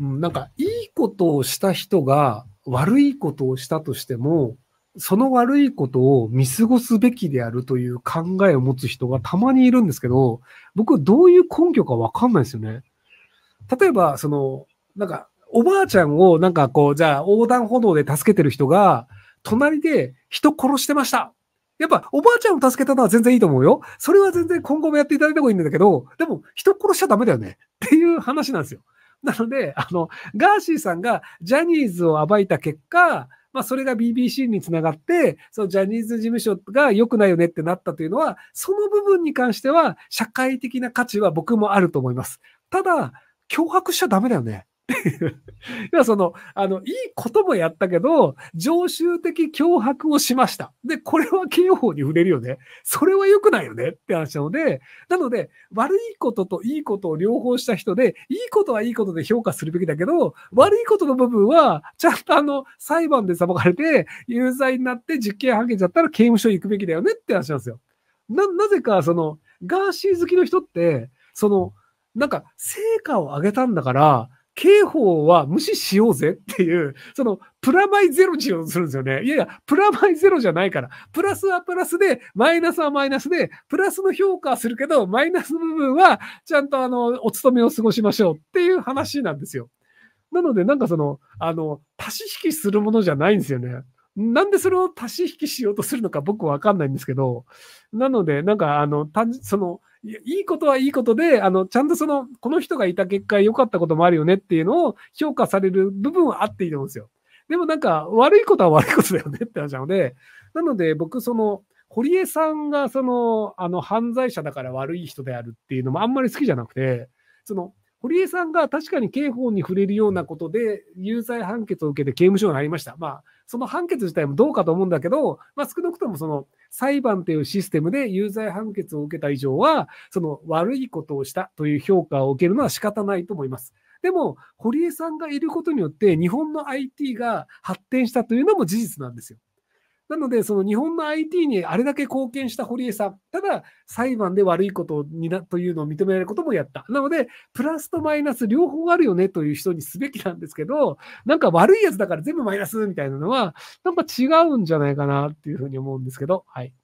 うん、なんか、いいことをした人が悪いことをしたとしても、その悪いことを見過ごすべきであるという考えを持つ人がたまにいるんですけど、僕どういう根拠かわかんないですよね。例えば、その、なんか、おばあちゃんをなんかこう、じゃあ横断歩道で助けてる人が、隣で人殺してましたやっぱ、おばあちゃんを助けたのは全然いいと思うよ。それは全然今後もやっていただいた方がいいんだけど、でも、人殺しちゃダメだよね。っていう話なんですよ。なので、あの、ガーシーさんがジャニーズを暴いた結果、まあ、それが BBC につながって、そのジャニーズ事務所が良くないよねってなったというのは、その部分に関しては、社会的な価値は僕もあると思います。ただ、脅迫しちゃダメだよね。い や、その、あの、いいこともやったけど、常習的脅迫をしました。で、これは刑法に触れるよね。それは良くないよねって話なので、なので、悪いことといいことを両方した人で、いいことはいいことで評価するべきだけど、悪いことの部分は、ちゃんとあの、裁判で裁かれて、有罪になって実刑判決だったら刑務所行くべきだよねって話なんですよ。な、なぜか、その、ガーシー好きの人って、その、なんか、成果を上げたんだから、刑法は無視しようぜっていう、そのプラマイゼロにしようとするんですよね。いやいや、プラマイゼロじゃないから。プラスはプラスで、マイナスはマイナスで、プラスの評価はするけど、マイナスの部分はちゃんとあの、お勤めを過ごしましょうっていう話なんですよ。なので、なんかその、あの、足し引きするものじゃないんですよね。なんでそれを足し引きしようとするのか僕わかんないんですけど、なので、なんかあの、単純、その、いいことはいいことで、あの、ちゃんとその、この人がいた結果良かったこともあるよねっていうのを評価される部分はあっていいと思うんですよ。でもなんか、悪いことは悪いことだよねって話なので、なので僕、その、堀江さんがその、あの、犯罪者だから悪い人であるっていうのもあんまり好きじゃなくて、その、堀江さんが確かに刑法に触れるようなことで、有罪判決を受けて刑務所に入りました。まあ、その判決自体もどうかと思うんだけど、まあ、少なくともその裁判というシステムで有罪判決を受けた以上は、その悪いことをしたという評価を受けるのは仕方ないと思います。でも、堀江さんがいることによって、日本の IT が発展したというのも事実なんですよ。なので、その日本の IT にあれだけ貢献した堀江さん、ただ裁判で悪いことになというのを認められることもやった。なので、プラスとマイナス両方あるよねという人にすべきなんですけど、なんか悪いやつだから全部マイナスみたいなのは、なんか違うんじゃないかなっていうふうに思うんですけど、はい。